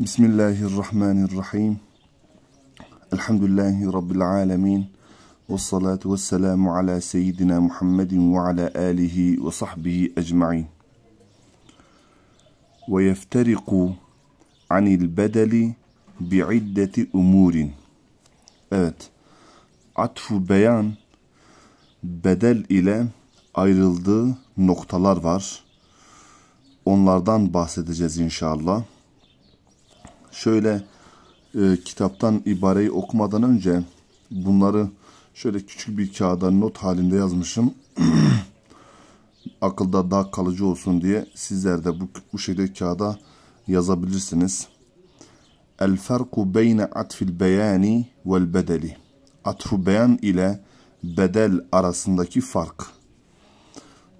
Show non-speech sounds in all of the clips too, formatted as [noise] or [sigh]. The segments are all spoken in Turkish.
Bismillahirrahmanirrahim. Elhamdülillahi Rabbil alemin. Ve salatu ve selamu ala seyyidina Muhammedin ve ala alihi ve sahbihi ecma'in. Ve yeftariku anil bedeli bi'iddeti umurin. Evet. Atfu beyan bedel ile ayrıldığı noktalar var. Onlardan bahsedeceğiz inşallah şöyle e, kitaptan ibareyi okumadan önce bunları şöyle küçük bir kağıda not halinde yazmışım. [clears throat] Akılda daha kalıcı olsun diye sizler de bu, bu şekilde kağıda yazabilirsiniz. El farku beyne atfil beyani vel bedeli. Atfu beyan ile bedel arasındaki fark.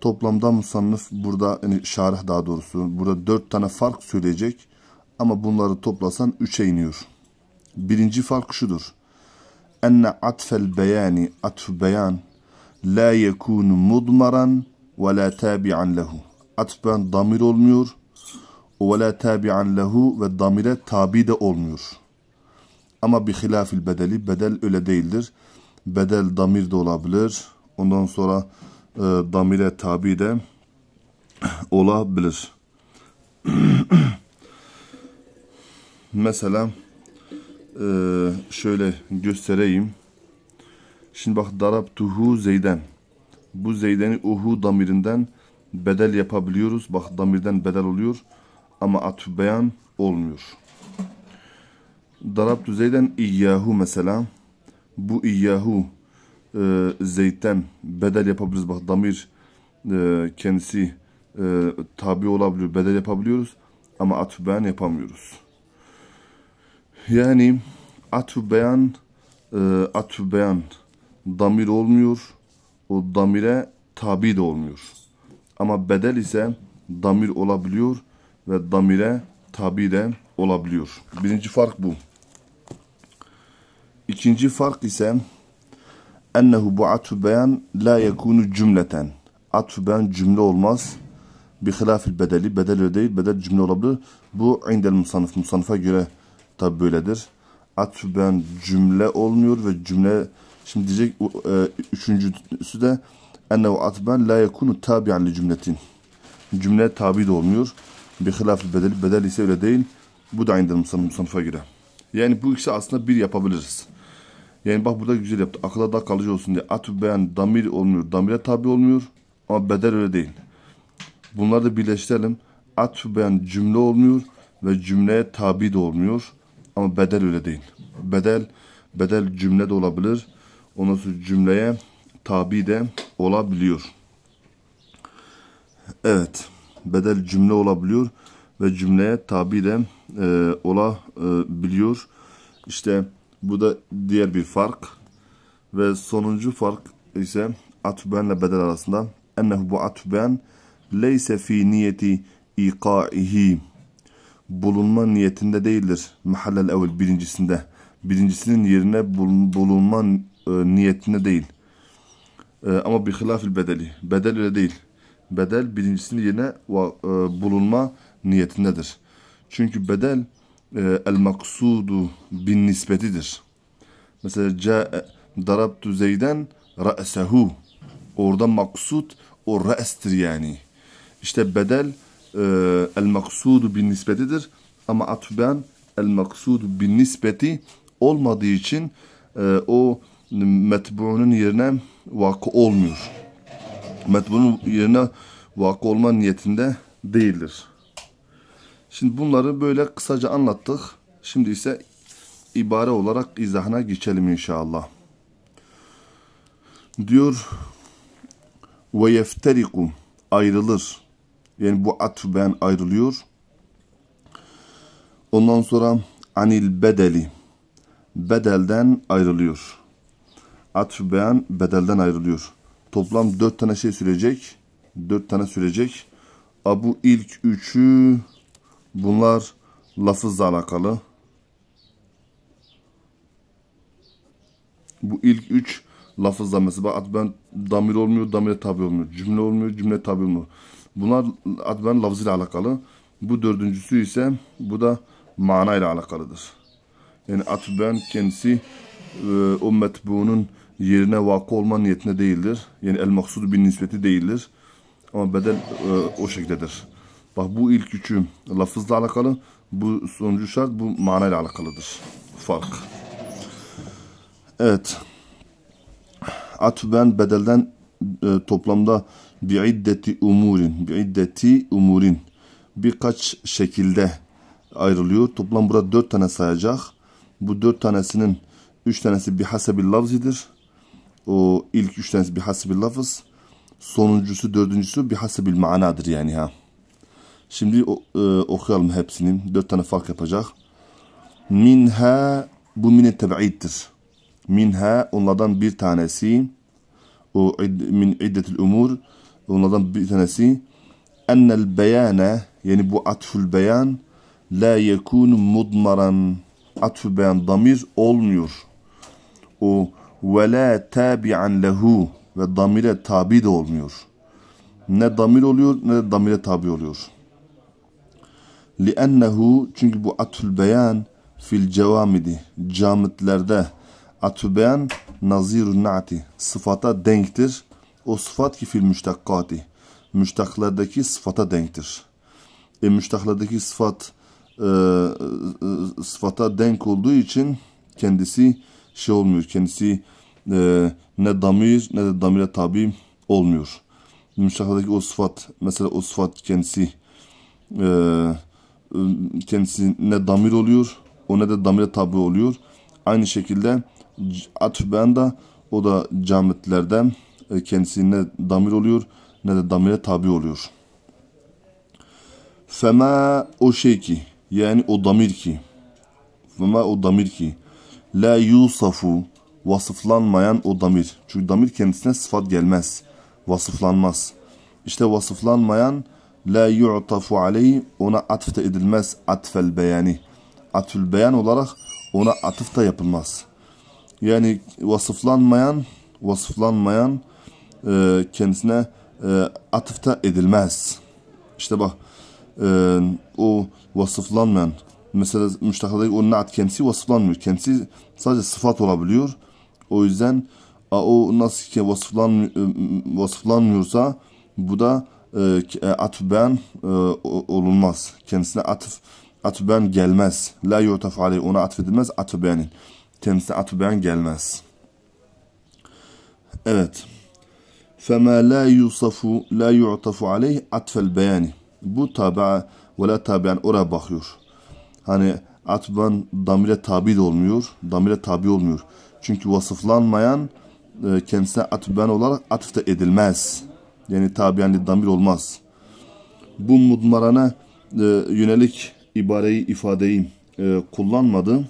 Toplamda musannıf burada yani şarih daha doğrusu burada dört tane fark söyleyecek. Ama bunları toplasan üçe iniyor. Birinci fark şudur. Enne atfel beyani atf beyan la yekunu mudmaran ve la tabi'an lehu. Atfen damir olmuyor. Ve la tabi'an lehu ve damire tabi de olmuyor. Ama bi hilafil bedeli bedel öyle değildir. Bedel damir de olabilir. Ondan sonra e, damire tabi de [clears throat] olabilir. [clears throat] Mesela e, şöyle göstereyim. Şimdi bak tuhu zeyden. Bu zeydeni uhu damirinden bedel yapabiliyoruz. Bak damirden bedel oluyor ama atü beyan olmuyor. tu zeyden iyyahu mesela. Bu iyyahu e, zeytten bedel yapabiliriz. Bak damir e, kendisi e, tabi olabiliyor. Bedel yapabiliyoruz ama atü beyan yapamıyoruz. Yani atü beyan e, atü beyan damir olmuyor. O damire tabi de olmuyor. Ama bedel ise damir olabiliyor ve damire tabi de olabiliyor. Birinci fark bu. İkinci fark ise ennehu bu atü beyan la yekunu cümleten. Atü beyan cümle olmaz. Bi hilafil bedeli. Bedel değil, bedel cümle olabilir. Bu indel musanif. Musanifa göre tabi böyledir. Atben cümle olmuyor ve cümle şimdi diyecek e, üçüncüsü de enne ve atben la yekunu tabi'an li cümletin. Cümle tabi de olmuyor. Bir hilaf bedel. Bedel ise öyle değil. Bu da aynıdır musanıfa göre. Yani bu ikisi aslında bir yapabiliriz. Yani bak burada güzel yaptı. Akla daha kalıcı olsun diye. Atü beyan damir olmuyor. Damire tabi olmuyor. Ama bedel öyle değil. Bunları da birleştirelim. Atü beyan cümle olmuyor. Ve cümleye tabi de olmuyor. Ama bedel öyle değil. Bedel bedel cümle de olabilir. Ondan sonra cümleye tabi de olabiliyor. Evet. Bedel cümle olabiliyor ve cümleye tabi de e, olabiliyor. İşte bu da diğer bir fark. Ve sonuncu fark ise atben ile bedel arasında. Ennehu bu atben leyse fi niyeti ikaihi bulunma niyetinde değildir. Mahallel evvel birincisinde. Birincisinin yerine bulunma e, niyetinde değil. E, ama bir hilafil bedeli. Bedel öyle değil. Bedel birincisinin yerine e, bulunma niyetindedir. Çünkü bedel e, el maksudu bin nisbetidir. Mesela ca e, darabtu zeyden ra'sehu. Orada maksut o re'stir yani. İşte bedel e, el maksudu bin nispetidir. Ama atüben el maksudu bin nispeti olmadığı için e, o metbu'nun yerine vakı olmuyor. Metbu'nun yerine vakı olma niyetinde değildir. Şimdi bunları böyle kısaca anlattık. Şimdi ise ibare olarak izahına geçelim inşallah. Diyor ve yeftariku ayrılır. Yani bu atf ben ayrılıyor. Ondan sonra anil bedeli. Bedelden ayrılıyor. Atf beyan bedelden ayrılıyor. Toplam dört tane şey sürecek. Dört tane sürecek. A, bu ilk üçü bunlar lafızla alakalı. Bu ilk üç lafızla mesela at ben damir olmuyor, damire tabi olmuyor. Cümle olmuyor, cümle tabi olmuyor. Bunlar adların lafzıyla alakalı. Bu dördüncüsü ise bu da manayla alakalıdır. Yani atben kendisi e, o metbunun yerine vakı olma niyetine değildir. Yani el maksudu bir nispeti değildir. Ama bedel e, o şekildedir. Bak bu ilk üçü lafızla alakalı. Bu sonuncu şart bu manayla alakalıdır. Fark. Evet. Atben bedelden e, toplamda bi biiddeti umurin bi biiddeti umurin birkaç şekilde ayrılıyor. Toplam burada dört tane sayacak. Bu dört tanesinin üç tanesi bir hasebil lafzidir. O ilk üç tanesi bir hasebil lafız. Sonuncusu dördüncüsü bir hasebil manadır yani ha. Şimdi e, okuyalım hepsini. Dört tane fark yapacak. Minha bu mine teb'iddir. Minha onlardan bir tanesi o id, min iddetil umur Bunlardan bir tanesi ennel beyane yani bu atful beyan la yekun mudmaran atful beyan damir olmuyor. O ve la tabi'an lehu ve damire tabi de olmuyor. Ne damir oluyor ne de damire tabi oluyor. لِأَنَّهُ Çünkü bu atul beyan fil cevamidi camitlerde atul beyan nazirun naati sıfata denktir o sıfat ki fil müştakkati müştaklardaki sıfata denktir. E müştaklardaki sıfat e, e, sıfata denk olduğu için kendisi şey olmuyor. Kendisi e, ne damir ne de damire tabi olmuyor. Müştaklardaki o sıfat mesela o sıfat kendisi e, kendisi ne damir oluyor o ne de damire tabi oluyor. Aynı şekilde atf benda o da cametlerde e, kendisi ne damir oluyor ne de damire tabi oluyor. Fema o şey ki yani o damir ki fema o damir ki la yusafu vasıflanmayan o damir. Çünkü damir kendisine sıfat gelmez. Vasıflanmaz. İşte vasıflanmayan la yu'tafu aleyhi ona atfta edilmez atfel beyani. Atfül beyan olarak ona atıf da yapılmaz. Yani vasıflanmayan vasıflanmayan e, kendisine e, atıfta edilmez. İşte bak e, o vasıflanmayan mesela müştakadaki o naat kendisi vasıflanmıyor. Kendisi sadece sıfat olabiliyor. O yüzden o nasıl ki vasıflan, e, vasıflanmıyorsa bu da e, e atben e, olunmaz. Kendisine atıf atben gelmez. La yutaf aleyh ona atfedilmez atbenin. Kendisine atben gelmez. Evet. فَمَا لَا يُصَفُ لَا يُعْتَفُ عليه عَطْفَ الْبَيَانِ Bu tabi ve la tabi'an oraya bakıyor. Hani atban damire tabi de olmuyor. Damire tabi olmuyor. Çünkü vasıflanmayan e, kendisine atben olarak atıfta edilmez. Yani tabi tabiyenli damir olmaz. Bu mudmarana e, yönelik ibareyi, ifadeyi e, kullanmadı.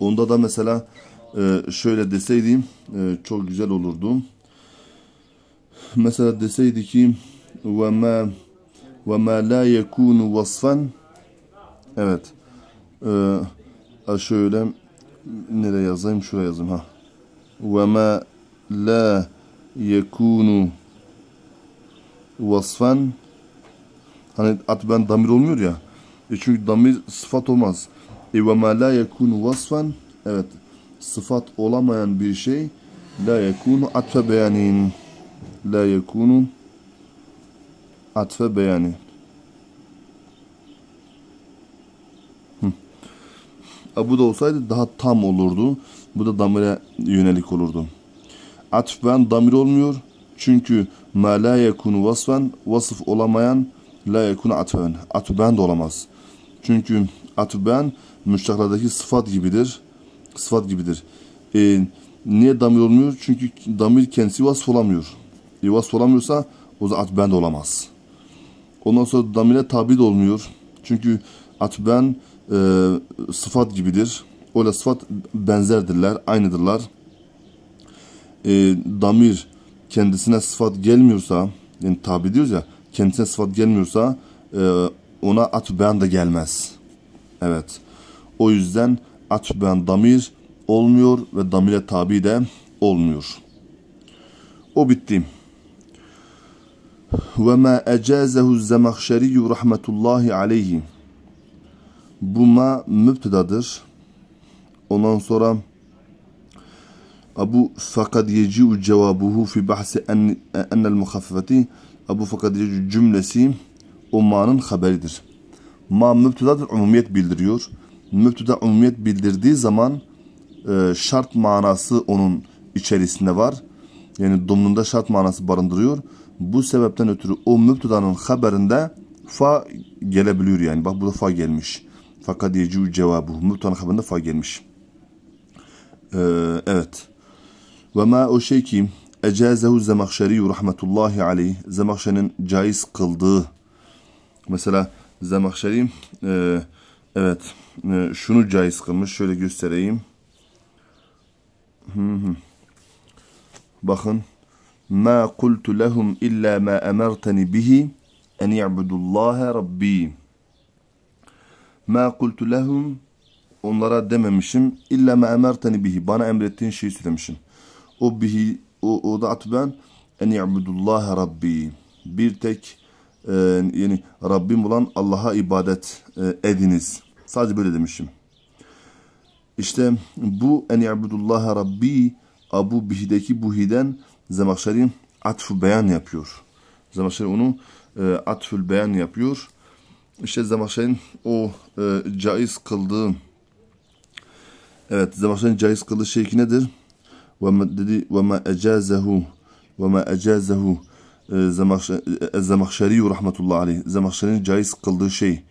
Onda da mesela e, şöyle deseydim e, çok güzel olurdu mesela deseydi ki ve ma ve ma la yekunu vasfan evet ee, şöyle nereye yazayım şuraya yazayım ha ve ma la yekunu vasfan hani at ben damir olmuyor ya e çünkü damir sıfat olmaz e ve ma la yekunu vasfan evet sıfat olamayan bir şey la yekunu atfe beyanin la yekunu atfe beyani. Bu da olsaydı daha tam olurdu. Bu da damire yönelik olurdu. Atf ben damir olmuyor. Çünkü ma la yekunu vasfen vasıf olamayan la yekunu atfen. Atben de olamaz. Çünkü ben müştaklardaki sıfat gibidir. Sıfat gibidir. E, niye damir olmuyor? Çünkü damir kendisi vasf olamıyor yuvası olamıyorsa o zaman atben de olamaz. Ondan sonra damire tabi de olmuyor. Çünkü atben e, sıfat gibidir. Öyle sıfat benzerdirler, aynıdırlar. E, damir kendisine sıfat gelmiyorsa, yani tabi diyoruz ya, kendisine sıfat gelmiyorsa e, ona atben de gelmez. Evet. O yüzden atben damir olmuyor ve damire tabi de olmuyor. O bitti ve ma ecazehu zemahşeri rahmetullahi aleyhi. Bu ma mübtedadır. Ondan sonra Abu fakat yeci'u cevabuhu fi bahsi enel muhaffefeti Abu fakat yeci'u cümlesi o ma'nın haberidir. Ma mübtedadır umumiyet bildiriyor. Mübteda umumiyet bildirdiği zaman e, şart manası onun içerisinde var. Yani domunda şart manası barındırıyor. Bu sebepten ötürü o müptedanın haberinde fa gelebiliyor yani. Bak burada fa gelmiş. Fakat yeciu cevabı. Müptedanın haberinde fa gelmiş. Ee, evet. Ve ma o şey ki ecazehu Zemahşeri rahmetullahi aleyh. Zemahşer'in caiz kıldığı. Mesela Zemahşeri e, evet e, şunu caiz kılmış. Şöyle göstereyim. Hı hı. Bakın ma kultu lehum illa ma emerteni bihi en ya'budullaha rabbi. Ma kultu lehum onlara dememişim illa ma emerteni bihi bana emrettiğin şeyi söylemişim. O bihi o, o da ben en ya'budullaha rabbi. Bir tek e, yani Rabbim olan Allah'a ibadet e, ediniz. Sadece böyle demişim. İşte bu en ya'budullaha rabbi Abu Bihi'deki buhiden Zemakşari atf beyan yapıyor. Zemakşari onu e, atfül beyan yapıyor. İşte Zemakşari'nin o e, caiz kıldığı evet Zemakşari'nin caiz kıldığı şey ki nedir? Ve dedi ve ma ecazehu ve ma ecazehu e, Zemakşari rahmetullahi aleyh. Zemakşari'nin caiz kıldığı şey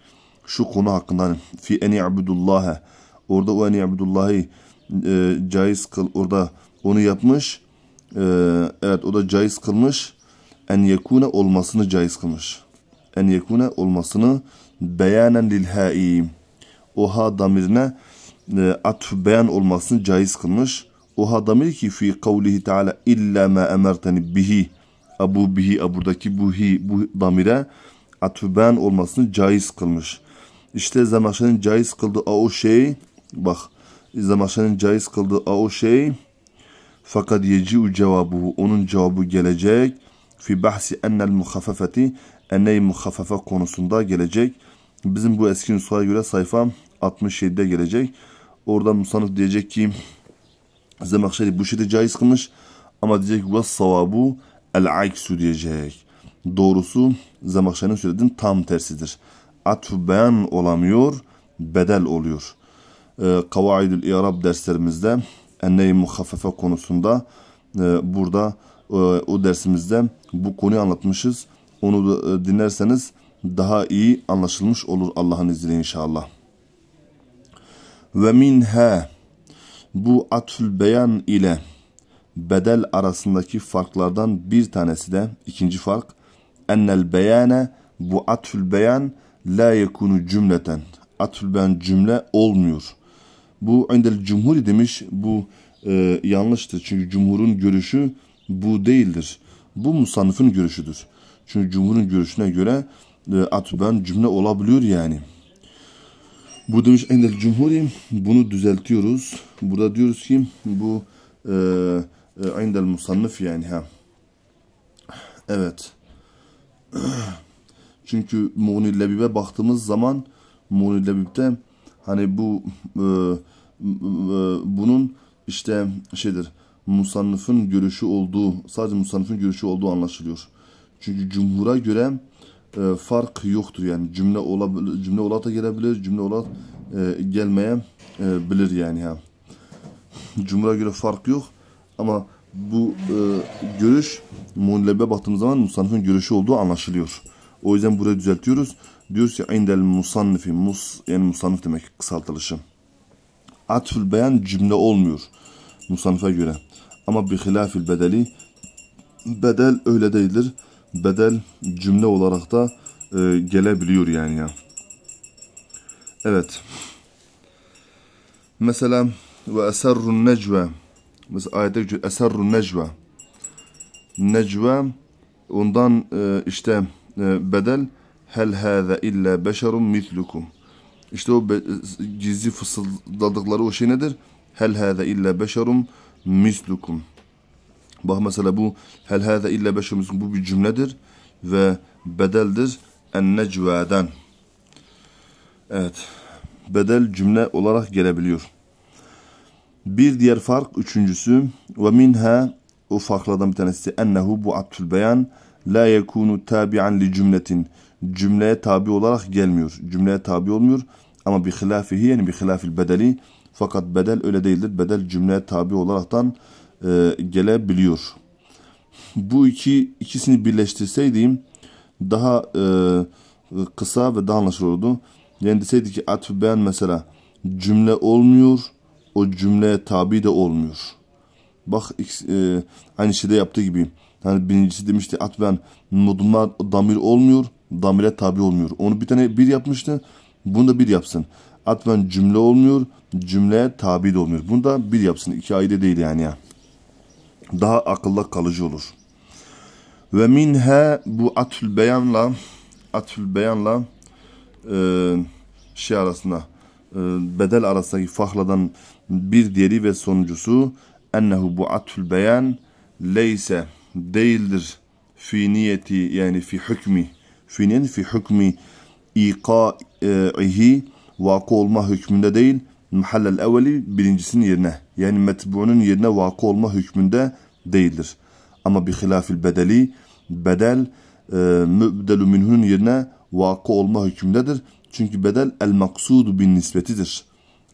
şu konu hakkında hani, fi eni abdullah'a. orada o eni abudullah'ı e, caiz kıl orada onu yapmış ee, evet o da caiz kılmış. En yekune olmasını caiz kılmış. En yekune olmasını beyanen lil Oha damirine e, atf beyan olmasını caiz kılmış. Oha damir ki fi kavlihi teala illa ma emerteni bihi. Abu bihi aburdaki buhi bu damire atf beyan olmasını caiz kılmış. İşte Zemaşan'ın caiz kıldığı o şey bak Zemaşan'ın caiz kıldığı o şey fakat yeci'u cevabuhu onun cevabı gelecek. Fi bahsi ennel muhaffafeti enney muhaffafa konusunda gelecek. Bizim bu eski nüshaya göre sayfa 67'de gelecek. Oradan musanif diyecek ki Zemekşeri bu şeyde caiz kılmış ama diyecek ve savabu el aksu diyecek. Doğrusu Zemekşeri'nin söylediğinin tam tersidir. Atfu beyan olamıyor, bedel oluyor. Ee, Kavaidül İrab derslerimizde enneyi muhaffefe konusunda e, burada e, o dersimizde bu konuyu anlatmışız. Onu da, e, dinlerseniz daha iyi anlaşılmış olur Allah'ın izniyle inşallah. Ve minha bu atül beyan ile bedel arasındaki farklardan bir tanesi de ikinci fark ennel beyane bu atül beyan la yekunu cümleten atül beyan cümle olmuyor. Bu endel cumhuri demiş. Bu e, yanlıştır. Çünkü cumhurun görüşü bu değildir. Bu musanıfın görüşüdür. Çünkü cumhurun görüşüne göre e, atüben cümle olabiliyor yani. Bu demiş endel cumhuri bunu düzeltiyoruz. Burada diyoruz ki bu endel e, endel musannıf yani ha. Evet. [clears throat] Çünkü Muğnil Lebib'e baktığımız zaman Muğnil Lebib'de hani bu e, e, bunun işte şeydir musannıfın görüşü olduğu sadece musannıfın görüşü olduğu anlaşılıyor. Çünkü cumhura göre e, fark yoktur yani cümle olabilir cümle olata gelebilir cümle olat e, gelmeye e, bilir yani ha. Cumhura göre fark yok ama bu e, görüş mullebe baktığımız zaman musannıfın görüşü olduğu anlaşılıyor. O yüzden burayı düzeltiyoruz. Diyoruz ki indel musannifi mus yani musannif demek kısaltılışı. Atfül beyan cümle olmuyor musannife göre. Ama bi hilafil bedeli bedel öyle değildir. Bedel cümle olarak da e, gelebiliyor yani ya. Evet. Mesela ve eserrun necve. Mesela ayette geçiyor. Eserrun necve. Necve ondan e, işte e, bedel hel hâze illa beşerun mislukum. İşte o gizli fısıldadıkları o şey nedir? Hel hâze illa beşerun mislukum. Bak mesela bu hel hâze illa beşerun mislukum bu bir cümledir ve bedeldir en necvaden. Evet. Bedel cümle olarak gelebiliyor. Bir diğer fark üçüncüsü ve minha o farklardan bir tanesi ennehu bu abdül beyan la yekunu tabi'an li cümletin cümleye tabi olarak gelmiyor. Cümleye tabi olmuyor ama bi hilafihi yani bi hilafil bedeli fakat bedel öyle değildir. Bedel cümleye tabi olaraktan e, gelebiliyor. Bu iki ikisini birleştirseydim daha e, kısa ve daha anlaşılır olurdu. Yani deseydi ki atf beyan mesela cümle olmuyor, o cümleye tabi de olmuyor. Bak e, aynı şeyde yaptığı gibi. Yani birincisi demişti atf beyan mudmar damir olmuyor damire tabi olmuyor. Onu bir tane bir yapmıştı. Bunu da bir yapsın. Atman cümle olmuyor. Cümleye tabi de olmuyor. Bunu da bir yapsın. İki ayda değil yani ya. Daha akılla kalıcı olur. Ve minhe bu atül beyanla atül beyanla e, şey arasında e, bedel arasındaki fahladan bir diğeri ve sonuncusu ennehu bu atül beyan leyse değildir fi niyeti yani fi hükmi finin fi hükmü ikaihi vakı olma hükmünde değil mahallel evveli birincisinin yerine yani metbu'nun yerine vakı olma hükmünde değildir. Ama bi hilafil bedeli bedel e, mübdelu minhunun yerine vakı olma hükmündedir. Çünkü bedel el maksudu bin nisbetidir.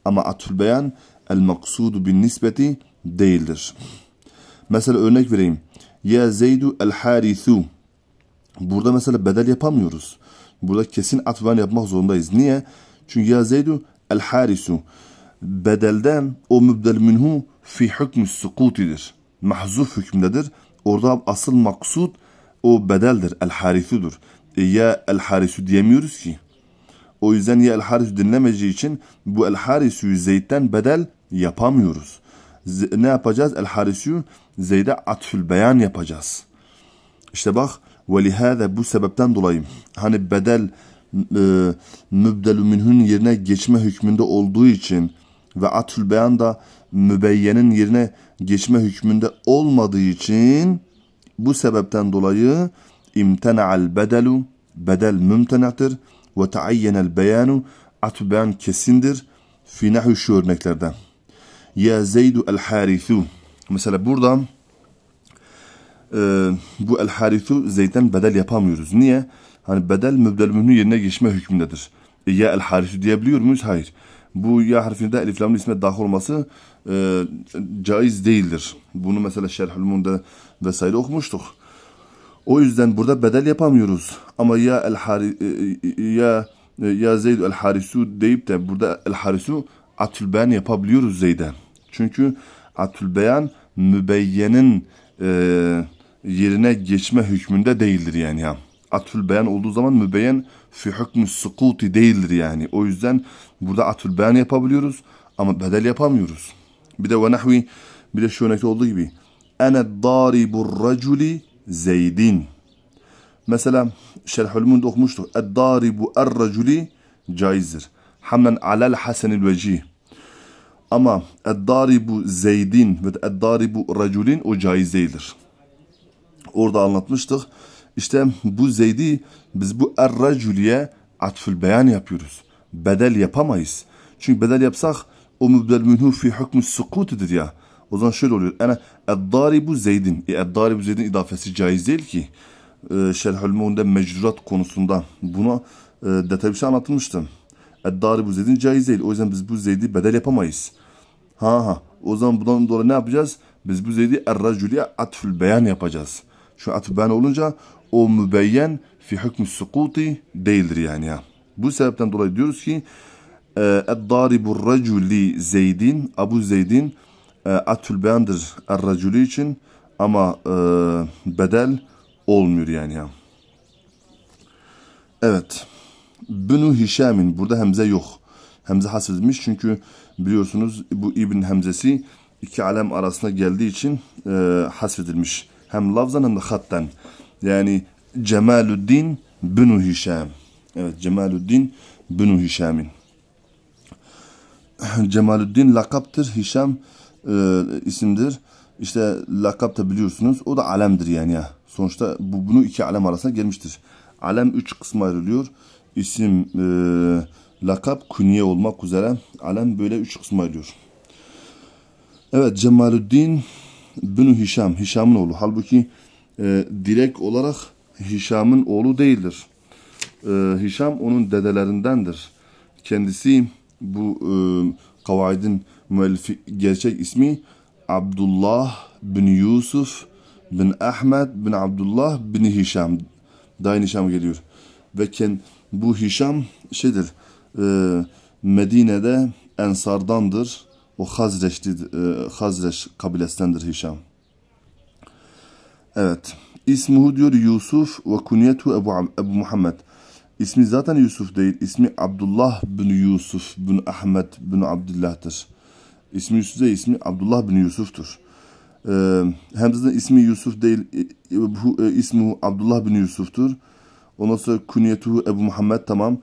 Ama atul beyan el maksudu bin nisbeti değildir. Mesela örnek vereyim. Ya Zeydu el Harithu Burada mesela bedel yapamıyoruz. Burada kesin atfen yapmak zorundayız. Niye? Çünkü ya zeydu el harisu. Bedelden o mübdel minhu fi hükmü sukutidir. Mahzuf hükmündedir. Orada asıl maksud o bedeldir. El harisudur. E ya el harisu diyemiyoruz ki. O yüzden ya el harisu dinlemeyeceği için bu el harisu zeytten bedel yapamıyoruz. ne yapacağız? El harisu zeyde atfül beyan yapacağız. İşte bak وَلِهَذَا bu sebepten dolayı hani bedel e, mübdelü minhün yerine geçme hükmünde olduğu için ve atül beyan da mübeyyenin yerine geçme hükmünde olmadığı için bu sebepten dolayı imtena'al bedelu bedel mümtenatır ve taayyenel beyanu atül beyan kesindir fi nahü şu örneklerden ya zeydu el harithu mesela burada e, bu el harisu zeyden bedel yapamıyoruz. Niye? Hani bedel mübdel mühnü yerine geçme hükmündedir. E, ya el harisu diyebiliyor muyuz? Hayır. Bu ya harfinde eliflamın isme dahil olması e, caiz değildir. Bunu mesela Şerhül Mun'da vesaire okumuştuk. O yüzden burada bedel yapamıyoruz. Ama ya el hari, e, e, ya e, ya Zeyd el harisu deyip de burada el harisu atül beyan yapabiliyoruz Zeyd'e. Çünkü atül beyan mübeyyenin eee yerine geçme hükmünde değildir yani ya. Atül beyan olduğu zaman mübeyen fi hükmü sukuti değildir yani. O yüzden burada atül beyan yapabiliyoruz ama bedel yapamıyoruz. Bir de ve nahvi bir de şu örnekte olduğu gibi ene daribur raculi zeydin. Mesela Şerhül Mund okumuştuk. Eddaribu er-raculi caizdir. Hamlen alel hasenil vecih. Ama eddaribu zeydin ve eddaribu raculin o caiz değildir. Orada anlatmıştık. İşte bu zeydi biz bu er-racülüye atfül beyan yapıyoruz. Bedel yapamayız. Çünkü bedel yapsak o mübdel minhu fi hükmü sukutudur ya. O zaman şöyle oluyor. Ana Yani bu zeydin. E, bu zeydin idafesi caiz değil ki. E, Şerhül Muğun'da mecrurat konusunda buna e, detaylı bir şey anlatmıştım. bu zeydin caiz değil. O yüzden biz bu zeydi bedel yapamayız. Ha ha. O zaman bundan dolayı ne yapacağız? Biz bu zeydi erracülüye atfül beyan yapacağız. Şu atban olunca o mübeyyen fi hükmü sukuti değildir yani ya. Bu sebepten dolayı diyoruz ki Eddaribu raculi zeydin Abu Zeydin e, atul bendir er için ama e, bedel olmuyor yani ya. Evet. Bunu Hişam'in burada hemze yok. Hemze hasredilmiş çünkü biliyorsunuz bu İbn Hemzesi iki alem arasında geldiği için e, hasredilmiş. Hem lafzan hem de hatten. Yani Cemaluddin Bunu Hişam. Evet Cemaluddin Bunu Hişam'in. [clears throat] Cemaluddin lakaptır. Hişam e, isimdir. İşte lakap da biliyorsunuz. O da alemdir yani ya. Sonuçta bu, bunu iki alem arasına gelmiştir. Alem üç kısma ayrılıyor. İsim, e, lakap, künye olmak üzere. Alem böyle üç kısma ayrılıyor. Evet Cemaluddin Bünü Hişam, Hişam'ın oğlu. Halbuki e, direkt olarak Hişam'ın oğlu değildir. E, Hişam onun dedelerindendir. Kendisi bu e, kavaidin müellifi gerçek ismi Abdullah bin Yusuf bin Ahmet bin Abdullah bin Hişam. Dain Hişam geliyor. Ve ken, bu Hişam şeydir e, Medine'de Ensardandır. O Hazreçli, e, Hazreç kabilesindendir Hişam. Evet. İsmuhu diyor Yusuf ve kunyetu Ebu, Ebu Muhammed. İsmi zaten Yusuf değil. İsmi Abdullah bin Yusuf bin Ahmet bin Abdullah'tır. İsmi Yusuf değil, ismi Abdullah bin Yusuf'tur. Ee, hem de ismi Yusuf değil, e, e, e, ismi Abdullah bin Yusuf'tur. Ondan sonra kunyetuhu Ebu Muhammed tamam.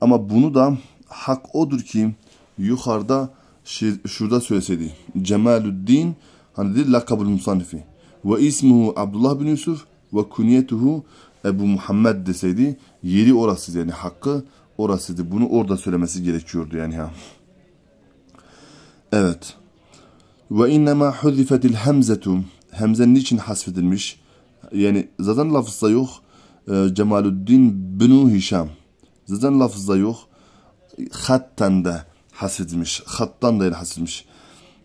Ama bunu da hak odur ki yukarıda şi, şey, şurada söyleseydi. Cemalüddin hani dedi lakabul musannifi. Ve ismuhu Abdullah bin Yusuf ve kunyetuhu Ebu Muhammed deseydi yeri orası yani hakkı orasıydı. Bunu orada söylemesi gerekiyordu yani ha. Evet. Ve innema huzifetil hemzetum. Hemze niçin hasfedilmiş? Yani zaten lafızda yok. E, Cemaluddin binu Hişam. Zaten lafızda yok. Hatten de hasedilmiş. Hattan da yani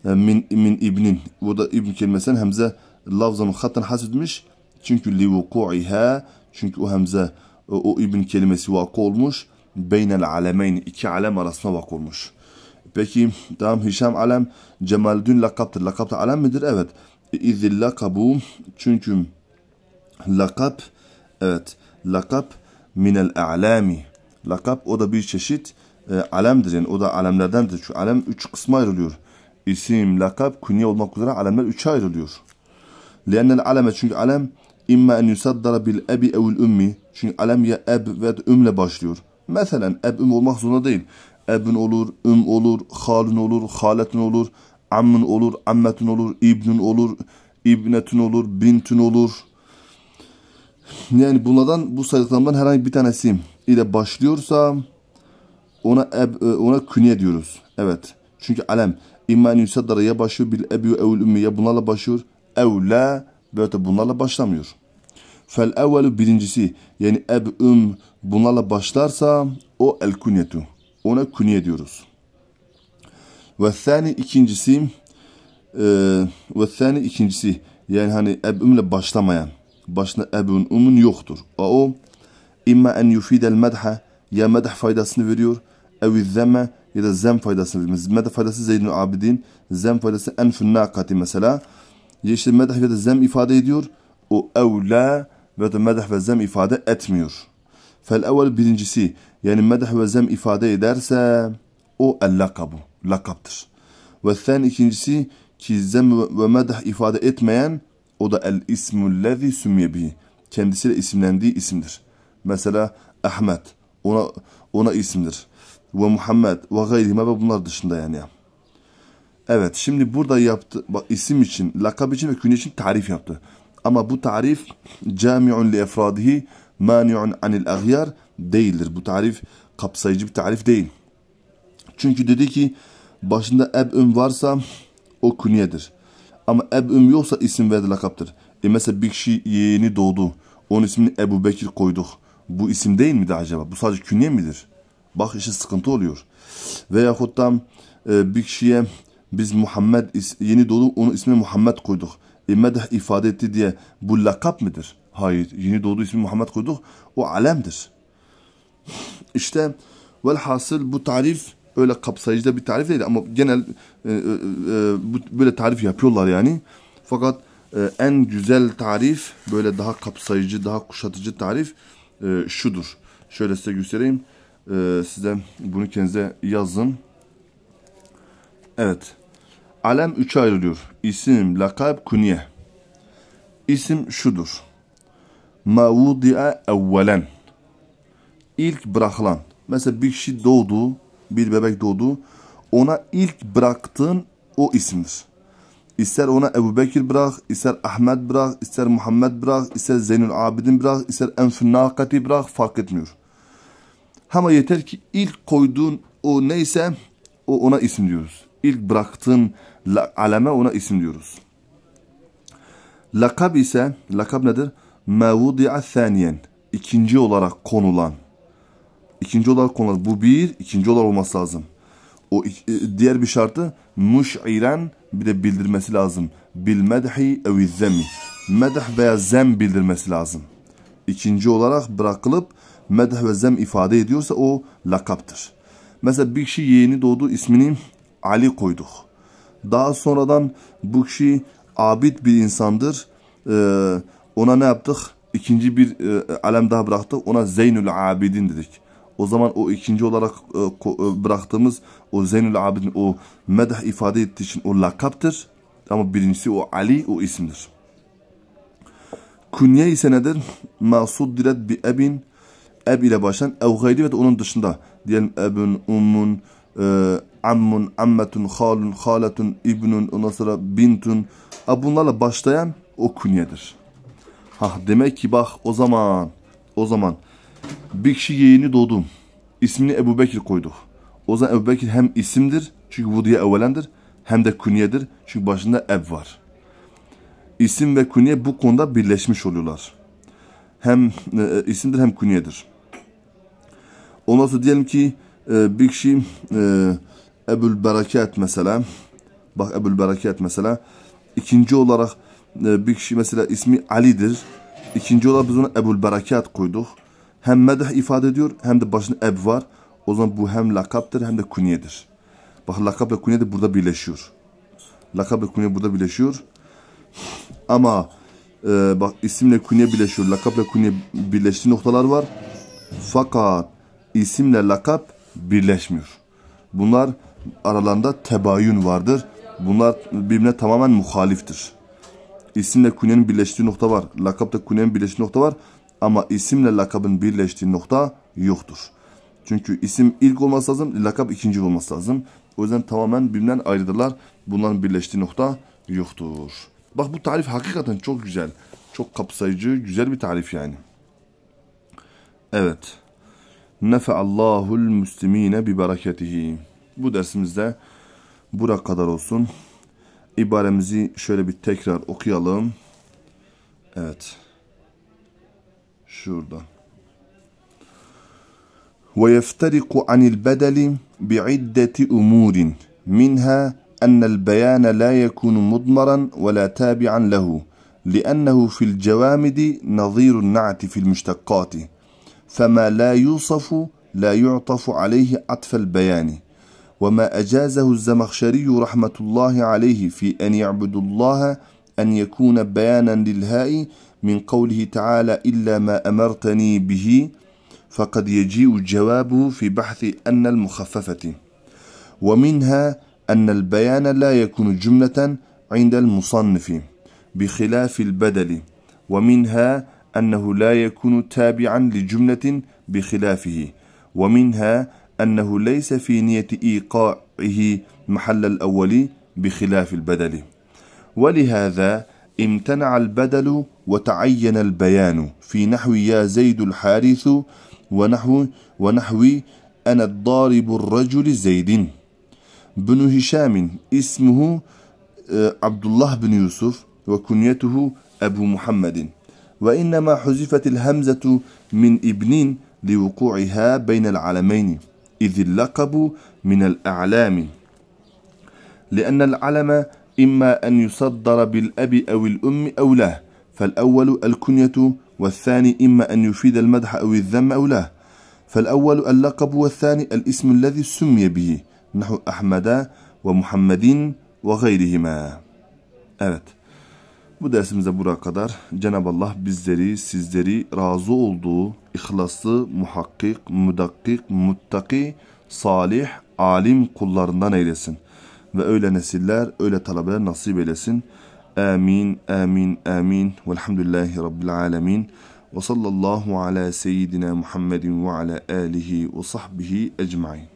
e, Min, min ibnin. Bu da ibn kelimesinden hemze lafzanı hattan hasedilmiş. Çünkü li vuku'iha. Çünkü o hemze o, o ibn kelimesi vakı olmuş. Beynel alemeyn. iki alem arasında vakı olmuş. Peki tamam Hişam alem Cemaldün lakaptır. Lakap da alem midir? Evet. E, izil lakabu çünkü lakap evet lakap minel a'lami. Lakap o da bir çeşit e, alemdir yani o da alemlerdendir. Çünkü alem üç kısma ayrılıyor. İsim, lakap, künye olmak üzere alemler üçe ayrılıyor. Lennel aleme çünkü alem imma en yusaddara bil ebi evul ümmi. Çünkü alem ya eb ve ümle başlıyor. Mesela eb üm olmak zorunda değil. Ebin olur, üm olur, halin olur, haletin olur, ammın olur, ammetin olur, ibnin olur, ibnetin olur, bintin olur. Yani bunlardan bu saydıklarından herhangi bir tanesi ile başlıyorsa ona eb, e, ona künye diyoruz. Evet. Çünkü alem imma en ya başlıyor bil ebi evl ümmi ya bunlarla başlıyor. Ev böyle de bunlarla başlamıyor. Fel evvelu birincisi yani eb üm bunlarla başlarsa o el künyetu. Ona künye diyoruz. Ve thani ikincisi e, ve thani ikincisi yani hani eb ümle başlamayan. Başına ebun umun yoktur. O, o imma en yufidel medha ya medh faydasını veriyor evi zemme ya da zem faydası, bilmemiz. Medah faydası Zeynül Abidin, zem faydası enfün nakati mesela. İşte medah ya da zem ifade ediyor. O evla ve da medah ve zem ifade etmiyor. Fel evvel birincisi yani medah ve zem ifade ederse o el lakabu, lakaptır. Ve sen ikincisi ki zem ve medah ifade etmeyen o da el ismullezi sümye Kendisiyle isimlendiği isimdir. Mesela Ahmet ona ona isimdir ve Muhammed ve gayrihime ve bunlar dışında yani. Evet şimdi burada yaptı bak, isim için, lakab için ve künye için tarif yaptı. Ama bu tarif cami'un li efradihi mani'un anil aghyar değildir. Bu tarif kapsayıcı bir tarif değil. Çünkü dedi ki başında eb'üm varsa o künyedir. Ama eb'üm yoksa isim ve lakaptır. E mesela bir kişi yeni doğdu. Onun ismini Ebu Bekir koyduk. Bu isim değil miydi acaba? Bu sadece künye midir? Bak işi sıkıntı oluyor. Veyahut da e, bir kişiye biz Muhammed yeni doğdu onun ismi Muhammed koyduk. E, medh ifade etti diye bu lakap mıdır? Hayır. Yeni doğdu ismi Muhammed koyduk. O alemdir. İşte velhasıl bu tarif öyle kapsayıcı da bir tarif değil ama genel e, e, e, böyle tarif yapıyorlar yani. Fakat e, en güzel tarif böyle daha kapsayıcı, daha kuşatıcı tarif e, şudur. Şöyle size göstereyim. Ee, size bunu kendinize yazın. Evet. Alem üçe ayrılıyor. İsim, lakab, kunye. İsim şudur. Mavudi'a evvelen. İlk bırakılan. Mesela bir kişi doğdu, bir bebek doğdu. Ona ilk bıraktığın o isimdir. İster ona Ebu Bekir bırak, ister Ahmet bırak, ister Muhammed bırak, ister Zeynül Abidin bırak, ister Nakati bırak fark etmiyor. Ama yeter ki ilk koyduğun o neyse o ona isim diyoruz. İlk bıraktığın aleme ona isim diyoruz. Lakab ise, lakab nedir? Mevudi'a thaniyen. İkinci olarak konulan. İkinci olarak konulan. Bu bir, ikinci olarak olması lazım. O e, diğer bir şartı muş'iren bir de bildirmesi lazım. Bil medhi evi zemmi. Medh veya zem bildirmesi lazım. İkinci olarak bırakılıp medh ve zem ifade ediyorsa o lakaptır. Mesela bir kişi yeğeni doğdu ismini Ali koyduk. Daha sonradan bu kişi abid bir insandır. Ee, ona ne yaptık? İkinci bir e, alem daha bıraktık. Ona Zeynül Abidin dedik. O zaman o ikinci olarak e, e, bıraktığımız o Zeynül Abidin o medh ifade ettiği için o lakaptır. Ama birincisi o Ali o isimdir. Künye ise nedir? Masud Masuddiret bi ebin eb ile başlayan ev gayri ve de onun dışında diyelim ebun, ummun, e, ammun, ammetun, halun, haletun, ibnun, ondan sonra bintun. E, bunlarla başlayan o künyedir. Ha demek ki bak o zaman o zaman bir kişi yeğeni doğdum. İsmini Ebu Bekir koyduk. O zaman Ebu Bekir hem isimdir çünkü bu diye evvelendir hem de künyedir çünkü başında eb var. İsim ve künye bu konuda birleşmiş oluyorlar. Hem e, e, isimdir hem künyedir. Ondan sonra diyelim ki e, bir kişi e, Ebul Berekat mesela bak Ebul Berekat mesela ikinci olarak e, bir kişi mesela ismi Ali'dir. İkinci olarak biz ona Ebul Berekat koyduk. Hem medh ifade ediyor hem de başında eb var. O zaman bu hem lakaptır hem de kunyedir. Bak lakap ve kunye de burada birleşiyor. Lakap ve kunye burada birleşiyor. Ama e, bak isimle kunye birleşiyor. Lakap ve kunye birleştiği noktalar var. Fakat isimle lakap birleşmiyor. Bunlar aralarında tebayün vardır. Bunlar birbirine tamamen muhaliftir. İsimle künyenin birleştiği nokta var. Lakapta künyenin birleştiği nokta var. Ama isimle lakabın birleştiği nokta yoktur. Çünkü isim ilk olması lazım, lakap ikinci olması lazım. O yüzden tamamen birbirinden ayrıdırlar. Bunların birleştiği nokta yoktur. Bak bu tarif hakikaten çok güzel. Çok kapsayıcı, güzel bir tarif yani. Evet. Nefe'allâhul müslimine bi bereketihi. Bu dersimizde bura kadar olsun. İbaremizi şöyle bir tekrar okuyalım. Evet. Şurada. ويفترق عن البدل بعدة أمور منها أن la لا mudmaran ve la تابعا له لأنه في الجوامد نظير النعت في المشتقات فما لا يوصف لا يعطف عليه عطف البيان وما أجازه الزمخشري رحمة الله عليه في أن يعبد الله أن يكون بيانا للهاء من قوله تعالى إلا ما أمرتني به فقد يجيء جوابه في بحث أن المخففة ومنها أن البيان لا يكون جملة عند المصنف بخلاف البدل ومنها أنه لا يكون تابعا لجملة بخلافه ومنها أنه ليس في نية إيقاعه محل الأول بخلاف البدل ولهذا امتنع البدل وتعين البيان في نحو يا زيد الحارث ونحو ونحو أنا الضارب الرجل زيد بن هشام اسمه آه، عبد الله بن يوسف وكنيته أبو محمد وإنما حذفت الهمزة من ابن لوقوعها بين العلمين إذ اللقب من الأعلام لأن العلم إما أن يصدر بالأب أو الأم أو له فالأول الكنية والثاني إما أن يفيد المدح أو الذم أو له فالأول اللقب والثاني الاسم الذي سمي به نحو أحمد ومحمد وغيرهما أبت آية. Bu dersimize buraya kadar Cenab-ı Allah bizleri, sizleri razı olduğu ihlaslı, muhakkik, müdakkik, muttaki, salih, alim kullarından eylesin. Ve öyle nesiller, öyle talebeler nasip eylesin. Amin, amin, amin. Velhamdülillahi Rabbil alemin. Ve sallallahu ala seyyidina Muhammedin ve ala alihi ve sahbihi ecmain.